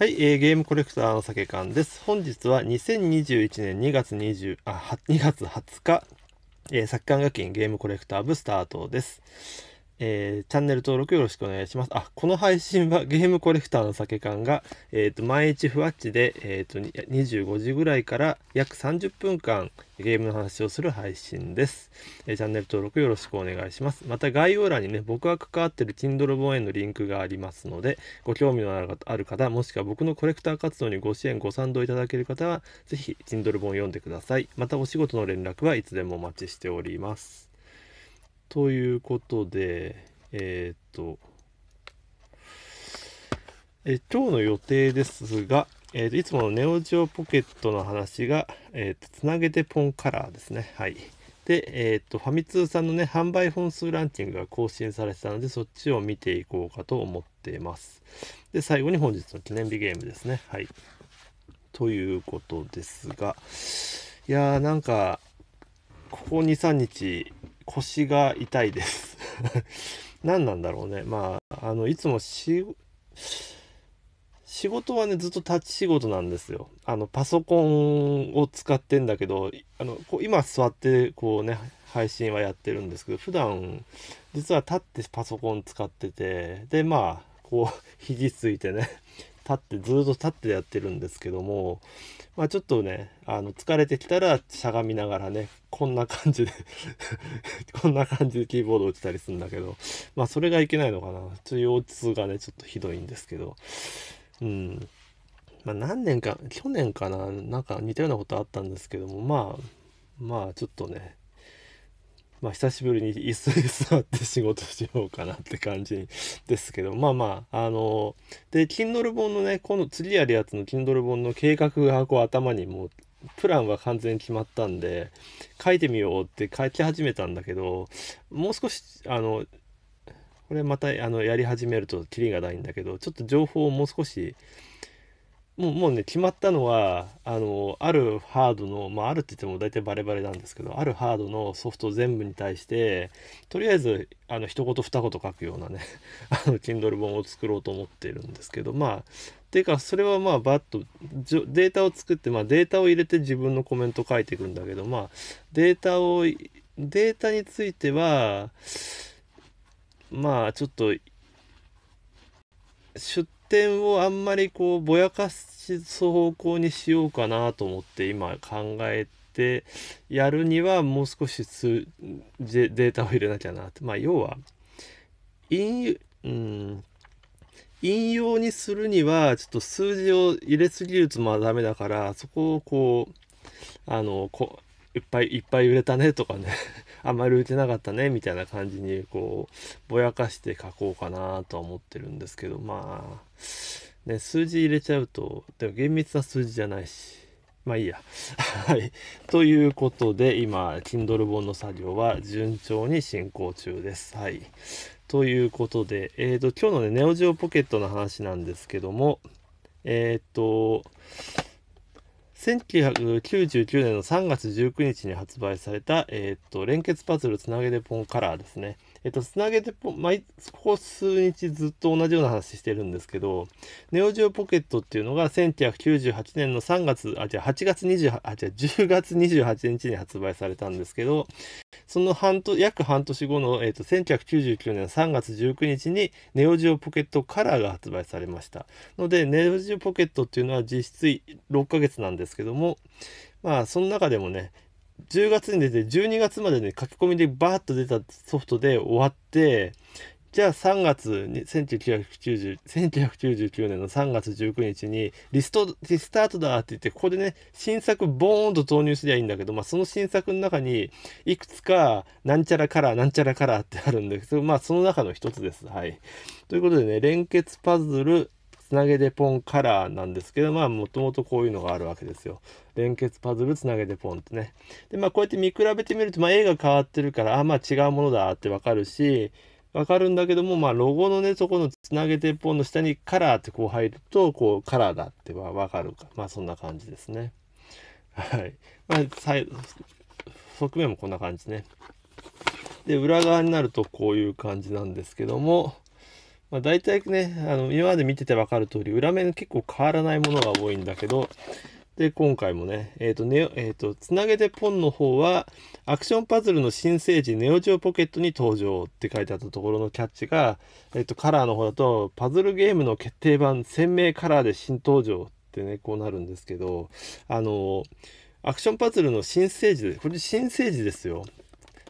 はい、えー、ゲームコレクターの酒館です。本日は2021年2月 ,20 あ2月20日、えー、作館学院ゲームコレクター部スタートです。えー、チャンネル登録よろしくお願いします。あ、この配信はゲームコレクターの酒缶が、えーと、毎日ふわっちで、えーと、25時ぐらいから約30分間ゲームの話をする配信です、えー、チャンネル登録よろしくお願いします。また概要欄にね、僕が関わってる Kindle 本へのリンクがありますので、ご興味のある方、もしくは僕のコレクター活動にご支援、ご賛同いただける方は、ぜひ Kindle 本を読んでください。またお仕事の連絡はいつでもお待ちしております。ということで、えっ、ー、と、え今日の予定ですが、えーと、いつものネオジオポケットの話が、えーと、つなげてポンカラーですね。はい。で、えーと、とファミ通さんのね、販売本数ランキングが更新されてたので、そっちを見ていこうかと思っています。で、最後に本日の記念日ゲームですね。はい。ということですが、いやーなんか、ここ2、3日、腰が痛いです 何なんだろうねまああのいつも仕事はねずっと立ち仕事なんですよあのパソコンを使ってんだけどあのこう今座ってこうね配信はやってるんですけど普段実は立ってパソコン使っててでまあこう 肘ついてね立ってずっと立ってやってるんですけども、まあ、ちょっとねあの疲れてきたらしゃがみながらねこんな感じで こんな感じでキーボード打ちたりするんだけど、まあ、それがいけないのかなちょ腰痛がねちょっとひどいんですけどうん。まあ、何年か去年かななんか似たようなことあったんですけどもまあまあちょっとねまあ、久しぶりに椅子に座って仕事しようかなって感じですけど、まあまあ、あので、Kindle 本のね、この次やるやつの Kindle 本の計画がこう頭にもう、プランは完全に決まったんで、書いてみようって書き始めたんだけど、もう少し、あの、これまたあのやり始めるとキリがないんだけど、ちょっと情報をもう少し、もうもうね決まったのはあのあるハードの、まあ、あるって言っても大体バレバレなんですけどあるハードのソフト全部に対してとりあえずあの一言二言書くようなね あの Kindle 本を作ろうと思ってるんですけどまあていうかそれはまあバッとデータを作って、まあ、データを入れて自分のコメント書いていくんだけどまあデータをデータについてはまあちょっと出点をあんまりこうぼやかす方向にしようかなと思って今考えてやるにはもう少しデータを入れなきゃなってまあ要は引うん引用にするにはちょっと数字を入れすぎるとまあダメだからそこをこうあのこいっぱいいっぱい売れたねとかねあんまり打てなかったねみたいな感じにこうぼやかして書こうかなとは思ってるんですけどまあ、ね、数字入れちゃうとでも厳密な数字じゃないしまあいいや。はい。ということで、今、Kindle 本の作業は順調に進行中です。はい。ということで、えっ、ー、と、今日のね、ネオジオポケットの話なんですけども、えっ、ー、と、1999年の3月19日に発売された、えー、っと、連結パズルつなげでポンカラーですね。えっと、つなげて毎、ここ数日ずっと同じような話してるんですけど、ネオジオポケットっていうのが1998年の3月、あ、じゃあ8月28、あ、ゃあ10月28日に発売されたんですけど、その半年、約半年後の、えっと、1999年3月19日にネオジオポケットカラーが発売されました。ので、ネオジオポケットっていうのは実質6ヶ月なんですけども、まあ、その中でもね、10月に出て12月までね書き込みでバーッと出たソフトで終わってじゃあ3月に1990 1999年の3月19日にリストリスタートだって言ってここでね新作ボーンと投入すりゃいいんだけど、まあ、その新作の中にいくつかなんちゃらカラーなんちゃらカラーってあるんですけどまあその中の一つです。はい、ということでね連結パズルつなげでポンカラーなんですけど、まあ、もともとこういうのがあるわけですよ。連結パズルつなげでポンってね。で、まあ、こうやって見比べてみると、まあ、絵が変わってるから、あ、まあ、違うものだってわかるし、わかるんだけども、まあ、ロゴのね、そこのつなげてポンの下にカラーってこう入ると、こう、カラーだってはわかるか。まあ、そんな感じですね。はい。まあ、側面もこんな感じね。で、裏側になるとこういう感じなんですけども、まあ、大体ね、あの、今まで見ててわかる通り、裏面結構変わらないものが多いんだけど、で、今回もね、えっ、ー、と、ネオ、えっ、ー、と、つなげてポンの方は、アクションパズルの新生児ネオジオポケットに登場って書いてあったところのキャッチが、えっ、ー、と、カラーの方だと、パズルゲームの決定版鮮明カラーで新登場ってね、こうなるんですけど、あの、アクションパズルの新生児で、これ新生児ですよ。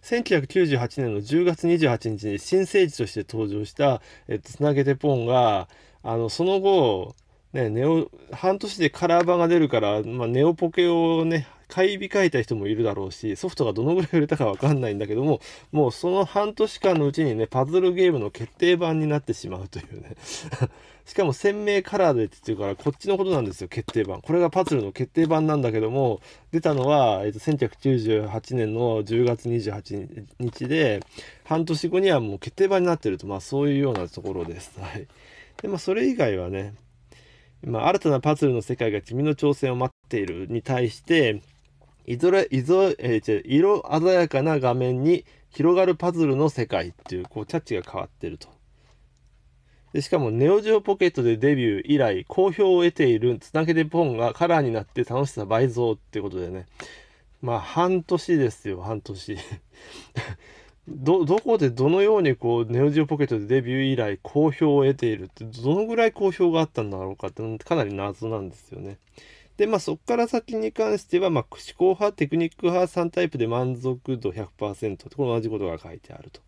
1998年の10月28日に新生児として登場した「えっと、つなげてポンが」のその後ね、ネオ半年でカラー版が出るから、まあ、ネオポケをね買い控えた人もいるだろうし、ソフトがどのぐらい売れたかわかんないんだけども、もうその半年間のうちにね、パズルゲームの決定版になってしまうというね。しかも鮮明カラーでって言ってるから、こっちのことなんですよ、決定版。これがパズルの決定版なんだけども、出たのは、えっと、1998年の10月28日で、半年後にはもう決定版になってると、まあそういうようなところです。はい。で、まあそれ以外はね、まあ、新たなパズルの世界が君の挑戦を待っているに対していずれ、いずえー、色鮮やかな画面に広がるパズルの世界っていう、こう、キャッチが変わってると。でしかも、ネオジオポケットでデビュー以来、好評を得ているつなげでポンがカラーになって楽しさ倍増ってことでね。まあ、半年ですよ、半年。ど、どこでどのようにこう、ネオジオポケットでデビュー以来好評を得ているって、どのぐらい好評があったんだろうかって、かなり謎なんですよね。で、まあ、そこから先に関しては、まあ、思考派、テクニック派3タイプで満足度100%ってこれ同じことが書いてあると。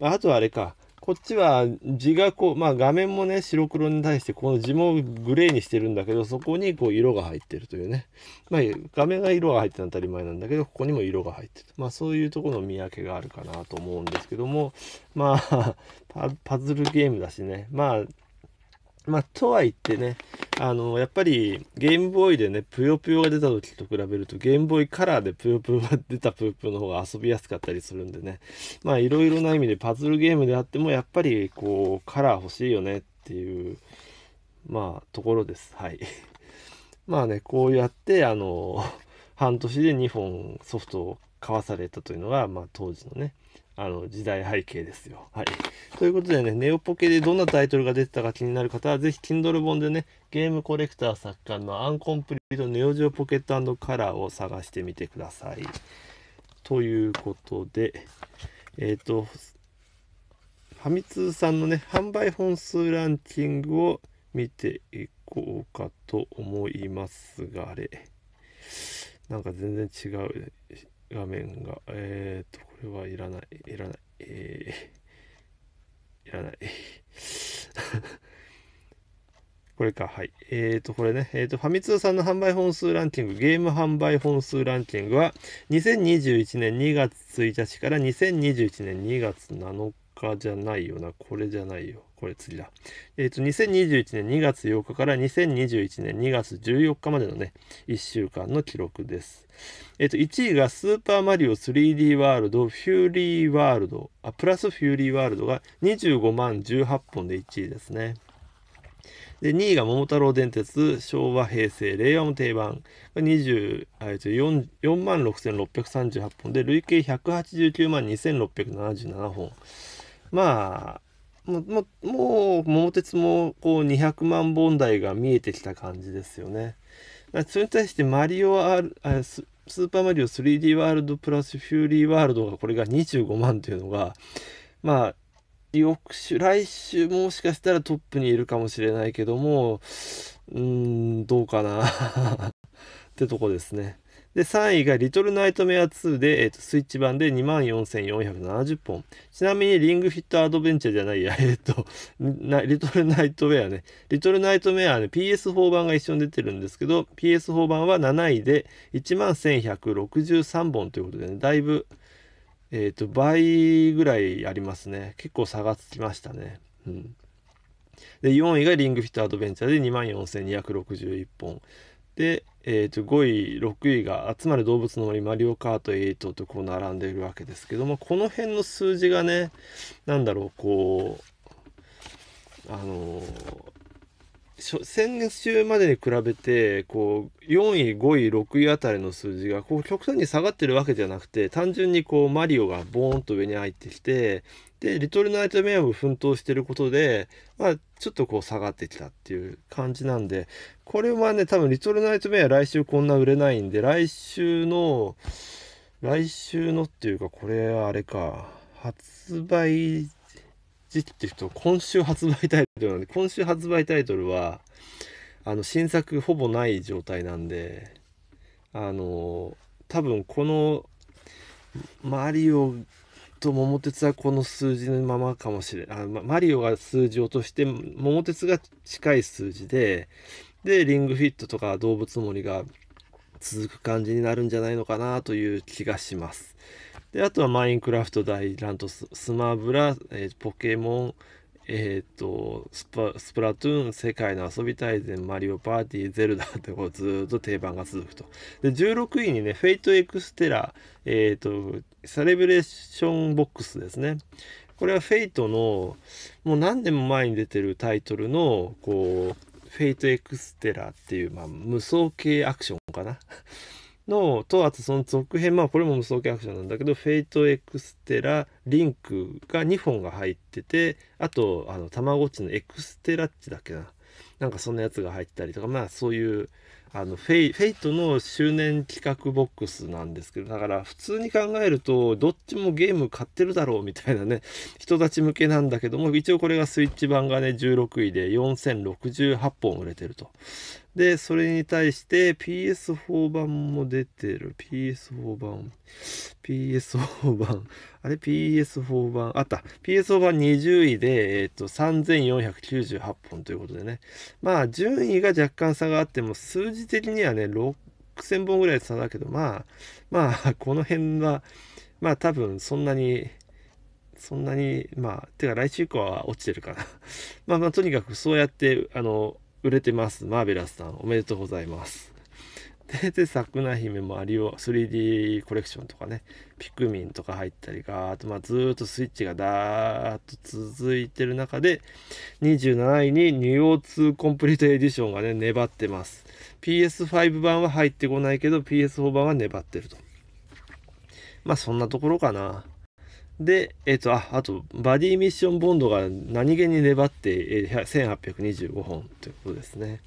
あとはあれか、こっちは字がこう、まあ、画面もね、白黒に対して、この字もグレーにしてるんだけど、そこにこう色が入ってるというね。まあ、画面が色が入ってるのは当たり前なんだけど、ここにも色が入ってる。まあ、そういうとこの見分けがあるかなと思うんですけども、まあ、パズルゲームだしね。まあ、まあ、とはいってね、あの、やっぱり、ゲームボーイでね、ぷよぷよが出た時と比べると、ゲームボーイカラーでぷよぷよが出たぷよぷよの方が遊びやすかったりするんでね、まあ、いろいろな意味でパズルゲームであっても、やっぱり、こう、カラー欲しいよねっていう、まあ、ところです。はい。まあね、こうやって、あの、半年で2本ソフトを買わされたというのが、まあ、当時のね、あの時代背景ですよ。はい、ということでね、ネオポケでどんなタイトルが出てたか気になる方は、ぜひ Kindle 本でね、ゲームコレクター作家のアンコンプリートネオジオポケットカラーを探してみてください。ということで、えっ、ー、と、ファミ通さんのね、販売本数ランキングを見ていこうかと思いますが、あれ、なんか全然違う。画面が、えー、っと、これはいらない、いらない、えー、いらない。これか、はい。えっ、ー、と、これね、えっ、ー、と、ファミ通さんの販売本数ランキング、ゲーム販売本数ランキングは、2021年2月1日から2021年2月7日じゃないよな、これじゃないよ。これ次だ。えっ、ー、と、2021年2月8日から2021年2月14日までのね、1週間の記録です。えっ、ー、と、1位がスーパーマリオ 3D ワールド、フューリーワールド、あ、プラスフューリーワールドが25万18本で1位ですね。で、2位が桃太郎電鉄、昭和、平成、令和も定番が2えっと、4万6638本で、累計189万2677本。まあ、もう、もう桃鉄もこう200万本台が見えてきた感じですよね。それに対してマリオススーパーマリオ 3D ワールドプラスフューリーワールドがこれが25万というのがまあ翌週来週もしかしたらトップにいるかもしれないけどもうーんどうかな ってとこですね。で、3位がリトルナイトメア2で、えー、とスイッチ版で24,470本。ちなみにリングフィットアドベンチャーじゃないや、えっ、ー、とリトルナイトウェアね。リトルナイトメアね、PS4 版が一緒に出てるんですけど、PS4 版は7位で11,163本ということでね、だいぶ、えっ、ー、と、倍ぐらいありますね。結構差がつきましたね。うん。で、4位がリングフィットアドベンチャーで24,261本。で、えー、と5位6位が「集まる動物の森マリオカート8」とこう並んでいるわけですけどもこの辺の数字がね何だろうこうあのー先週までに比べてこう4位5位6位あたりの数字がこう極端に下がってるわけじゃなくて単純にこうマリオがボーンと上に入ってきてで、リトルナイトメアを奮闘してることで、まあ、ちょっとこう下がってきたっていう感じなんで、これはね、多分リトルナイトメア来週こんな売れないんで、来週の、来週のっていうか、これあれか、発売時期って言うと、今週発売タイトルなんで、今週発売タイトルは、あの、新作ほぼない状態なんで、あの、多分この、マリオと桃鉄はこの数字のままかもしれない。マリオが数字を落として、桃鉄が近い数字で、で、リングフィットとか動物森が続く感じになるんじゃないのかなという気がします。で、あとはマインクラフト、大乱闘、スマブラ、えー、ポケモン、えっ、ー、とスプ、スプラトゥーン、世界の遊び大全、マリオパーティー、ゼルダってこうずっと定番が続くと。で、16位にね、フェイトエクステラ、えっ、ー、と、セレブレーションボックスですね。これはフェイトの、もう何年も前に出てるタイトルの、こう、フェイトエクステラっていう、まあ、無双系アクションかな。のとあとその続編まあこれも無双キャクなんだけど「フェイトエクステラ」「リンク」が2本が入っててあとあのたまごっちの「エクステラッチ」だっけななんかそんなやつが入ったりとかまあそういうあのフェイフェイトの周年企画ボックスなんですけどだから普通に考えるとどっちもゲーム買ってるだろうみたいなね人たち向けなんだけども一応これがスイッチ版がね16位で4068本売れてるとで、それに対して PS4 版も出てる。PS4 版。PS4 版。あれ ?PS4 版。あった。PS4 版20位で、えっ、ー、と、3498本ということでね。まあ、順位が若干差があっても、数字的にはね、6000本ぐらい差だけど、まあ、まあ、この辺は、まあ、多分そんなに、そんなに、まあ、てか来週以降は落ちてるかな。まあまあ、とにかくそうやって、あの、売れてます。マーベラスさん、おめでとうございます。で、で、桜姫もアリオ 3D コレクションとかね、ピクミンとか入ったりが、あと、まあ、ずっとスイッチがだーっと続いてる中で、27位にニューーツーコンプリートエディションがね、粘ってます。PS5 版は入ってこないけど、PS4 版は粘ってると。まあ、そんなところかな。で、えっ、と、あ、あと、バディミッションボンドが何気に粘って、えー、1825本ということですね。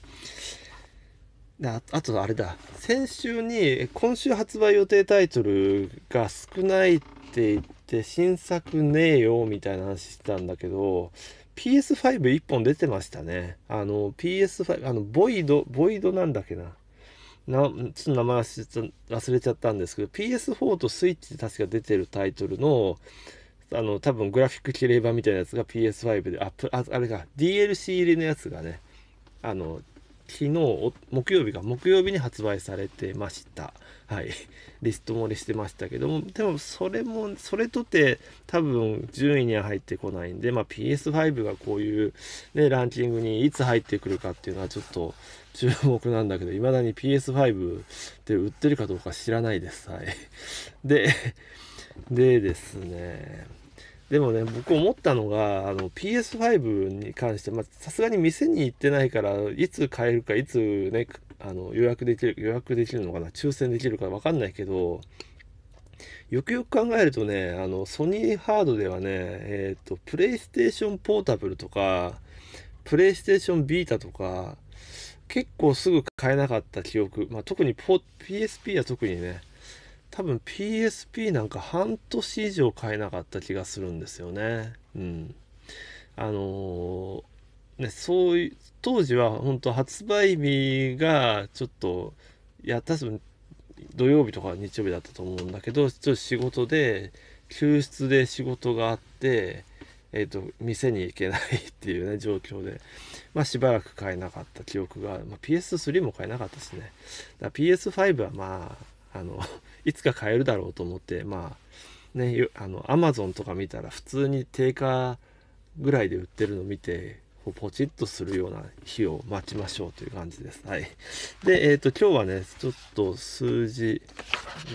であと、あれだ。先週に、今週発売予定タイトルが少ないって言って、新作ねえよ、みたいな話してたんだけど、PS51 本出てましたね。あの、PS5、あの、ボイド、ボイドなんだっけな。なちょっと名前忘れちゃったんですけど PS4 とスイッチで確か出てるタイトルのあの多分グラフィックキレーバーみたいなやつが PS5 であああれか DLC 入りのやつがねあの昨日木曜日が木曜日に発売されてましたはい リスト漏れしてましたけどもでもそれもそれとて多分順位には入ってこないんで、まあ、PS5 がこういう、ね、ランキングにいつ入ってくるかっていうのはちょっと注目なんだけど、未だに PS5 って売ってるかどうか知らないです。はい。で、でですね、でもね、僕思ったのが、あの PS5 に関して、まさすがに店に行ってないから、いつ買えるか、いつね、あの予約できる、予約できるのかな、抽選できるかわかんないけど、よくよく考えるとね、あの、ソニーハードではね、えっ、ー、と、プレイステーションポータブルとか、プレイステーションビータとか、結構すぐ買えなかった記憶、まあ、特に PSP は特にね多分 PSP なんか半年以上買えなかった気がするんですよねうんあのー、ねそういう当時は本当発売日がちょっといや多分土曜日とか日曜日だったと思うんだけどちょっと仕事で休室で仕事があってえーと、店に行けないっていうね 状況で、まあ、しばらく買えなかった記憶が、まあ、PS3 も買えなかったですね PS5 はまああの いつか買えるだろうと思ってまあねあの Amazon とか見たら普通に定価ぐらいで売ってるの見てこうポチッとするような日を待ちましょうという感じです。はい。で、えっ、ー、と、今日はね、ちょっと数字、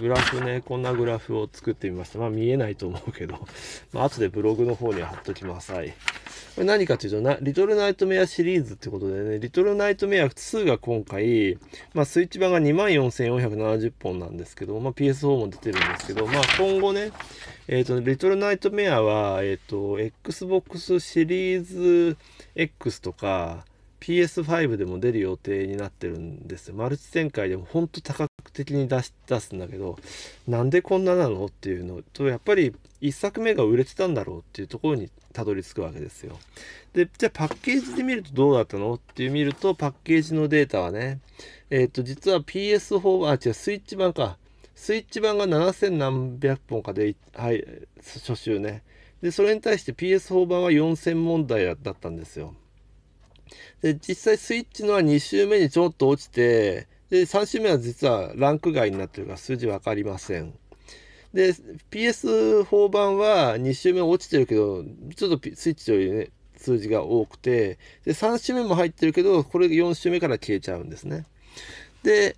グラフね、こんなグラフを作ってみました。まあ見えないと思うけど、まあ後でブログの方に貼っときます。はい。これ何かというとな、リトルナイトメアシリーズってことでね、リトルナイトメア2が今回、まあ、スイッチ版が24,470本なんですけど、まあ、PS4 も出てるんですけど、まあ、今後ね、えっ、ー、と、リトルナイトメアは、えっ、ー、と、Xbox シリーズ X とか PS5 でも出る予定になってるんですよ。マルチ展開でもほんと多角的に出し出すんだけどなんでこんななのっていうのとやっぱり1作目が売れてたんだろうっていうところにたどり着くわけですよ。でじゃあパッケージで見るとどうだったのって見るとパッケージのデータはねえっ、ー、と実は PS4 あ違うスイッチ版かスイッチ版が7000何百本かで、はい、初週ね。でそれに対して PS4 版は4000問題だったんですよで実際スイッチのは2周目にちょっと落ちてで3周目は実はランク外になってるから数字分かりませんで PS4 版は2周目落ちてるけどちょっとスイッチよりね数字が多くてで3周目も入ってるけどこれ4周目から消えちゃうんですねで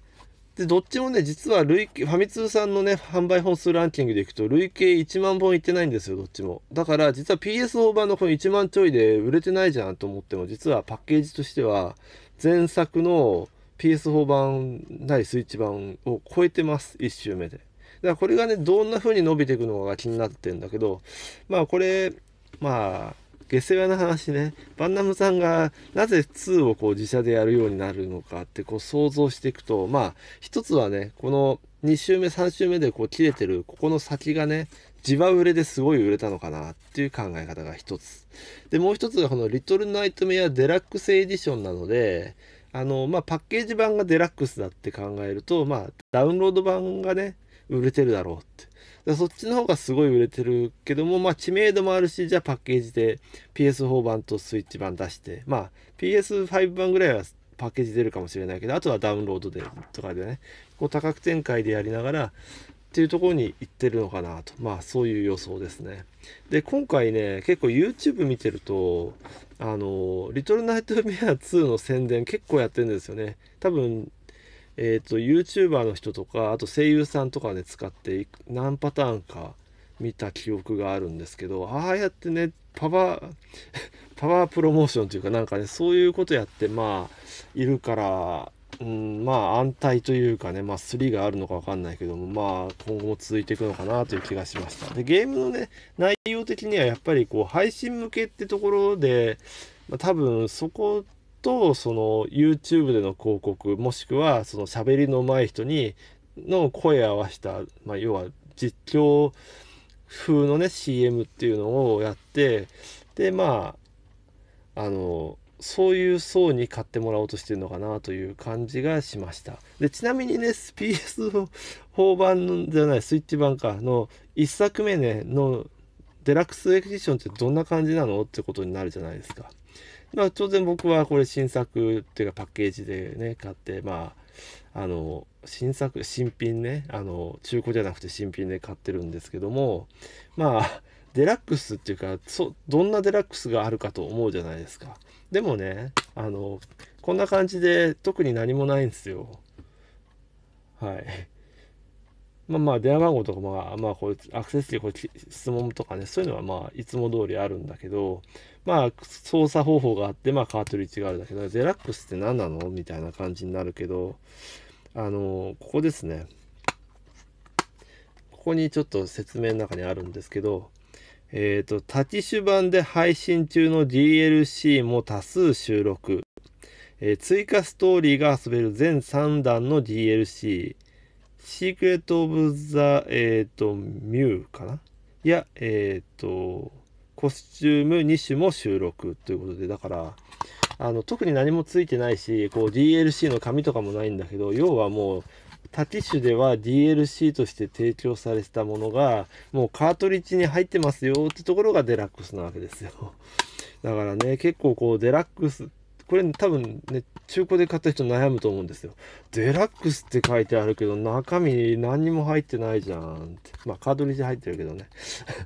で、どっちもね、実は累計、ファミ通さんのね、販売本数ランキングでいくと、累計1万本いってないんですよ、どっちも。だから、実は PS4 版のこの1万ちょいで売れてないじゃんと思っても、実はパッケージとしては、前作の PS4 版ないスイッチ版を超えてます、1周目で。だからこれがね、どんな風に伸びていくのかが気になってんだけど、まあこれ、まあ、下世話な話ね、バンナムさんがなぜ2をこう自社でやるようになるのかってこう想像していくと、まあ、一つはね、この2週目、3週目でこう切れてる、ここの先がね、地場売れですごい売れたのかなっていう考え方が一つ。で、もう一つがこのリトルナイトメアデラックスエディションなので、あの、まあ、パッケージ版がデラックスだって考えると、まあ、ダウンロード版がね、売れてるだろうって。そっちの方がすごい売れてるけども、まあ、知名度もあるし、じゃあパッケージで PS4 版とスイッチ版出して、まあ、PS5 版ぐらいはパッケージ出るかもしれないけど、あとはダウンロードでとかでね、こう多角展開でやりながらっていうところに行ってるのかなと、まあ、そういう予想ですね。で、今回ね、結構 YouTube 見てると、あの、リトルナイトメア2の宣伝結構やってるんですよね。多分、えっ、ー、と YouTuber の人とかあと声優さんとかで使って何パターンか見た記憶があるんですけどああやってねパワー パワープロモーションというかなんかねそういうことやってまあいるからうん、まあ安泰というかね、まあ3があるのかわかんないけども、まあ今後も続いていくのかなという気がしました。で、ゲームのね、内容的にはやっぱりこう配信向けってところで、まあ、多分そことその YouTube での広告もしくはその喋りの上手い人にの声合わせた、まあ、要は実況風のね CM っていうのをやってでまああのそういう層に買ってもらおうとしてるのかなという感じがしましたでちなみにね PS4 版じゃないスイッチ版かの1作目ねのデラックスエクジションってどんな感じなのってことになるじゃないですかまあ、当然僕はこれ新作っていうかパッケージでね買ってまああの新作新品ねあの中古じゃなくて新品で買ってるんですけどもまあデラックスっていうかそどんなデラックスがあるかと思うじゃないですかでもねあのこんな感じで特に何もないんですよはいまあまあ電話番号とかまあまあこうアクセス機こう質問とかねそういうのはまあいつも通りあるんだけどまあ、操作方法があって、まあ、カートリッジがあるんだけど、デラックスって何なのみたいな感じになるけど、あの、ここですね。ここにちょっと説明の中にあるんですけど、えっ、ー、と、タティシュ版で配信中の DLC も多数収録、えー、追加ストーリーが遊べる全3弾の DLC、シークレット・オブ・ザ・えっ、ー、と、ミューかなや、えっ、と、コスチューム2種も収録ということで、だから、あの、特に何もついてないし、こう DLC の紙とかもないんだけど、要はもう、タティッシュでは DLC として提供されてたものが、もうカートリッジに入ってますよってところがデラックスなわけですよ。だからね、結構こうデラックス、これ多分ね、中古で買った人悩むと思うんですよ。デラックスって書いてあるけど、中身何にも入ってないじゃんって。まあカートリッジ入ってるけどね。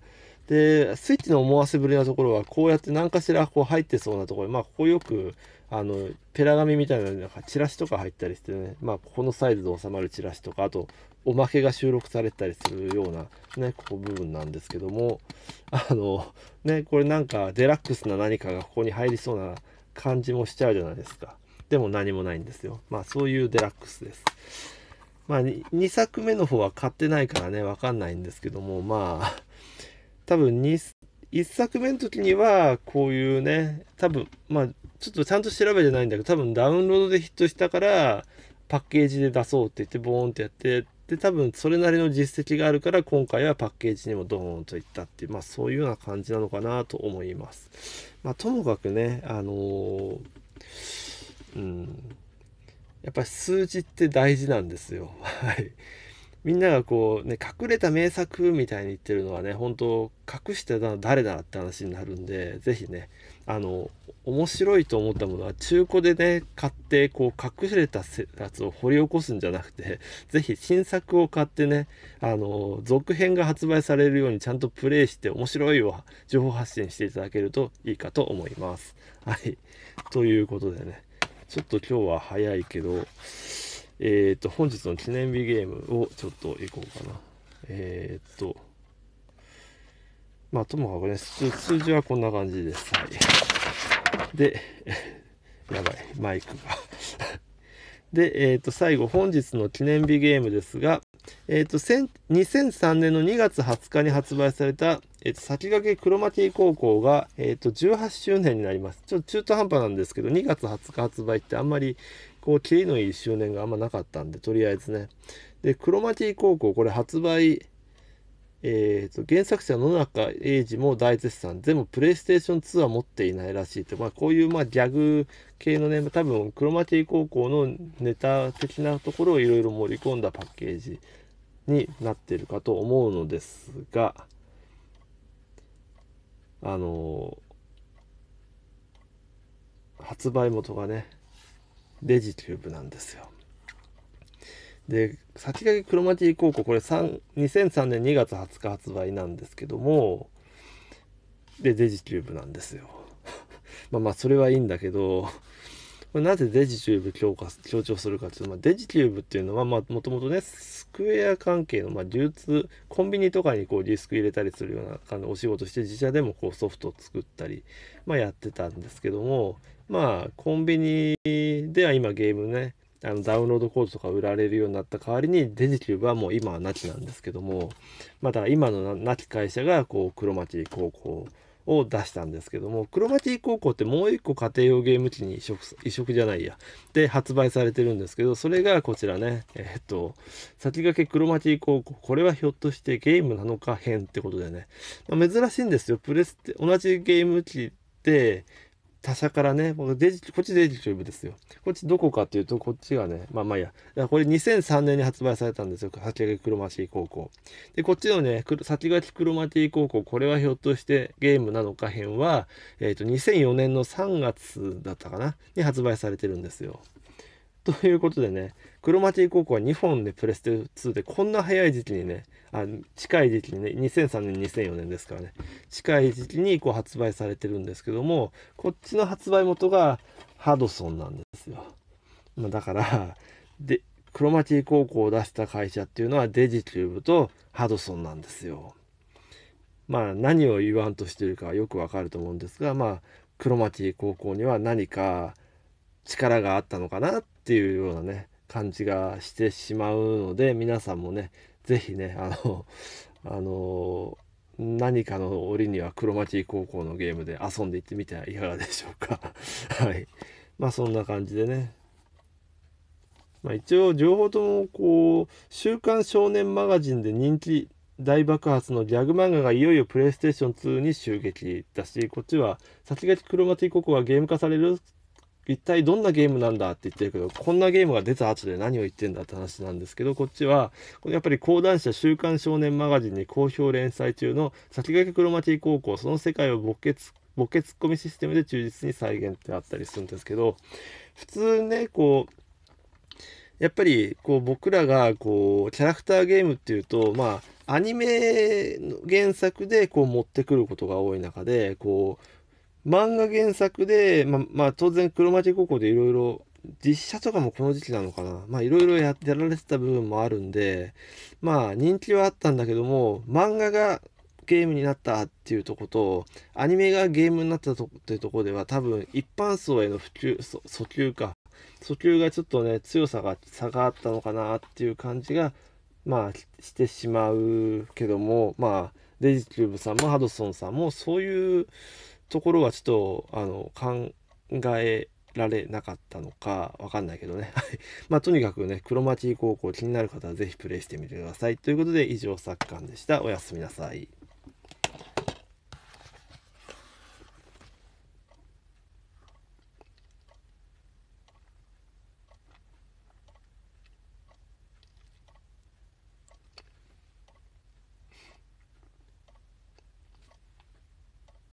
で、スイッチの思わせぶりなところは、こうやって何かしらこう入ってそうなところ、まあ、ここよく、あの、ペラ紙みたいな、なんかチラシとか入ったりしてね、まあ、ここのサイズで収まるチラシとか、あと、おまけが収録されたりするような、ね、ここ部分なんですけども、あの、ね、これなんかデラックスな何かがここに入りそうな感じもしちゃうじゃないですか。でも何もないんですよ。まあ、そういうデラックスです。まあ、2作目の方は買ってないからね、わかんないんですけども、まあ、多分1作目の時にはこういうね多分まあちょっとちゃんと調べてないんだけど多分ダウンロードでヒットしたからパッケージで出そうって言ってボーンってやってで多分それなりの実績があるから今回はパッケージにもドーンといったっていうまあそういうような感じなのかなと思います。まあ、ともかくねあのー、うんやっぱり数字って大事なんですよ。はい。みんながこうね隠れた名作みたいに言ってるのはね本当隠してたの誰だって話になるんで是非ねあの面白いと思ったものは中古でね買ってこう隠れた生活を掘り起こすんじゃなくて是非新作を買ってねあの続編が発売されるようにちゃんとプレイして面白いを情報発信していただけるといいかと思います。はいということでねちょっと今日は早いけどえっ、と、本日の記念日ゲームをちょっといこうかな。えっ、と、まあ、ともかくね、数字はこんな感じです。はい。で、やばい、マイクが で、えっ、と、最後、本日の記念日ゲームですが、えっ、と、2003年の2月20日に発売された、えっ、と、先駆けクロマティ高校が、えっ、と、18周年になります。ちょっと中途半端なんですけど、2月20日発売ってあんまり、こう、キリのいい執念があんまなかったんで、とりあえずね。で、クロマティ高校、これ発売、えーと、原作者の野中英二も大絶賛全部プレイステーション2は持っていないらしいって、まあ、こういうまあギャグ系のね多分クロマティ高校のネタ的なところをいろいろ盛り込んだパッケージになってるかと思うのですがあのー、発売元がねデジキューブなんですよ。で先駆けクロマティ高校これ3 2003年2月20日発売なんですけどもでデジチューブなんですよ。まあまあそれはいいんだけどなぜデジチューブ強化強調するかというと、まあ、デジキューブっていうのはもともとねスクエア関係の、まあ、流通コンビニとかにこうリスク入れたりするような感じお仕事して自社でもこうソフトを作ったり、まあ、やってたんですけどもまあコンビニでは今ゲームねあのダウンロードコードとか売られるようになった代わりにデジキューブはもう今はなきなんですけどもまあだから今のなき会社がこうクロマティ高校を出したんですけどもクロマティ高校ってもう一個家庭用ゲーム機に移植移植じゃないやで発売されてるんですけどそれがこちらねえっと先駆けクロマティ高校これはひょっとしてゲームなのか編ってことでね、まあ、珍しいんですよプレスって同じゲーム機で他社からね、僕デジ、こっちデジチューブですよ。こっちどこかっていうと、こっちがね、まあまあいいや。これ2003年に発売されたんですよ。先駆けロマティ高校。で、こっちのね、先駆けロマティ高校、これはひょっとしてゲームなのか編は、えっ、ー、と、2004年の3月だったかなに発売されてるんですよ。ということでね、クロマティ高校は2本でプレステ2でこんな早い時期にね、あ近い時期にね、2003年、2004年ですからね、近い時期にこう発売されてるんですけども、こっちの発売元がハドソンなんですよ。まあ、だから、で、クロマティ高校を出した会社っていうのはデジキューブとハドソンなんですよ。まあ何を言わんとしてるかはよくわかると思うんですが、まあクロマティ高校には何か力があったのかなっていうようなね感じがしてしまうので皆さんもね是非ねあのあの何かの折にはクロマティ高校のゲームで遊んでいってみてはいかがでしょうか はいまあそんな感じでねまあ、一応情報ともこう「週刊少年マガジン」で人気大爆発のギャグ漫画がいよいよプレイステーション2に襲撃だしこっちは「先がきクロマティ高校がゲーム化される一体どんなゲームなんだって言ってるけど、こんなゲームが出た後で何を言ってんだって話なんですけど、こっちは、やっぱり講談社週刊少年マガジンに好評連載中の先駆けクロマティ高校、その世界を勃血、ボケツッコミシステムで忠実に再現ってあったりするんですけど、普通ね、こう、やっぱりこう僕らがこうキャラクターゲームっていうとまあアニメの原作でこう持ってくることが多い中でこう漫画原作で、ま、まあ、当然、黒町高校でいろいろ、実写とかもこの時期なのかな。まあ、いろいろやられてた部分もあるんで、まあ、人気はあったんだけども、漫画がゲームになったっていうとこと、アニメがゲームになったとっていうとこでは、多分、一般層への普及、訴求か、訴求がちょっとね、強さが、差があったのかなっていう感じが、まあ、してしまうけども、まあ、デジキューブさんもハドソンさんも、そういう、ところはちょっとあの考えられなかったのかわかんないけどね。はい。まあとにかくね、クロマティ高校気になる方は是非プレイしてみてください。ということで以上作館でした。おやすみなさい。